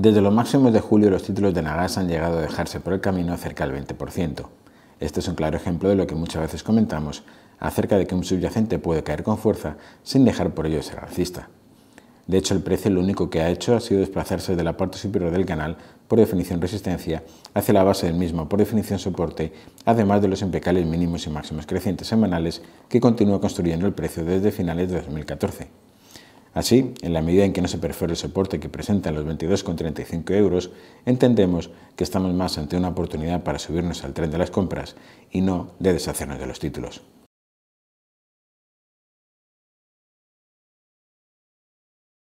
Desde los máximos de julio los títulos de Nagas han llegado a dejarse por el camino cerca del 20%. Este es un claro ejemplo de lo que muchas veces comentamos acerca de que un subyacente puede caer con fuerza sin dejar por ello ser alcista. De hecho, el precio lo único que ha hecho ha sido desplazarse de la parte superior del canal, por definición resistencia, hacia la base del mismo, por definición soporte, además de los impecables mínimos y máximos crecientes semanales que continúa construyendo el precio desde finales de 2014. Así, en la medida en que no se perfora el soporte que presentan los 22,35 euros, entendemos que estamos más ante una oportunidad para subirnos al tren de las compras y no de deshacernos de los títulos.